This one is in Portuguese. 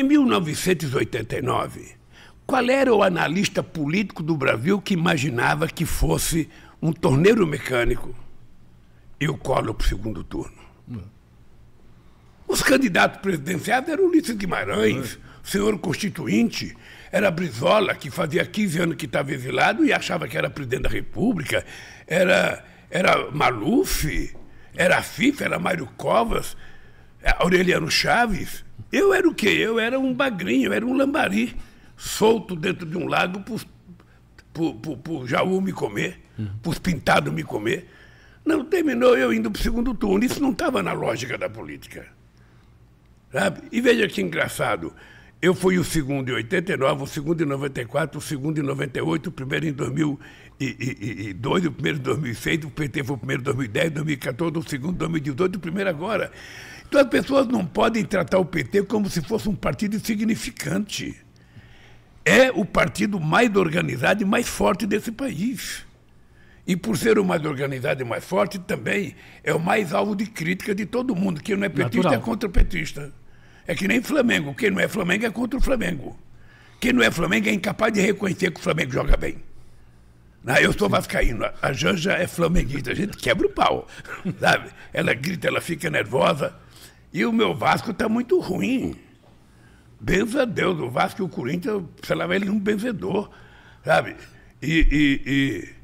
Em 1989, qual era o analista político do Brasil que imaginava que fosse um torneiro mecânico e o colo para o segundo turno? Não. É. Os candidatos presidenciais eram Ulisses Guimarães, o é. senhor constituinte, era Brizola, que fazia 15 anos que estava exilado e achava que era presidente da República, era, era Maluf, era Fifa, era Mário Covas, é, Aureliano Chaves. Eu era o quê? Eu era um bagrinho, eu era um lambari, solto dentro de um lago para o Jaú me comer, uhum. os pintado me comer. Não terminou eu indo para o segundo turno. Isso não estava na lógica da política. Sabe? E veja que engraçado. Eu fui o segundo em 89, o segundo em 94, o segundo em 98, o primeiro em 2002, o primeiro em 2006, o PT foi o primeiro em 2010, 2014, o segundo em 2018, o primeiro agora. Então as pessoas não podem tratar o PT como se fosse um partido insignificante. É o partido mais organizado e mais forte desse país. E por ser o mais organizado e mais forte, também é o mais alvo de crítica de todo mundo. Quem não é petista é Natural. é contra petista. É que nem Flamengo. Quem não é Flamengo é contra o Flamengo. Quem não é Flamengo é incapaz de reconhecer que o Flamengo joga bem. Não, né? eu sou vascaíno, a Janja é flamenguista, a gente quebra o pau, sabe? Ela grita, ela fica nervosa. E o meu Vasco está muito ruim. Benza a Deus, o Vasco e o Corinthians, sei lá, ele é um benzedor, sabe? e, e, e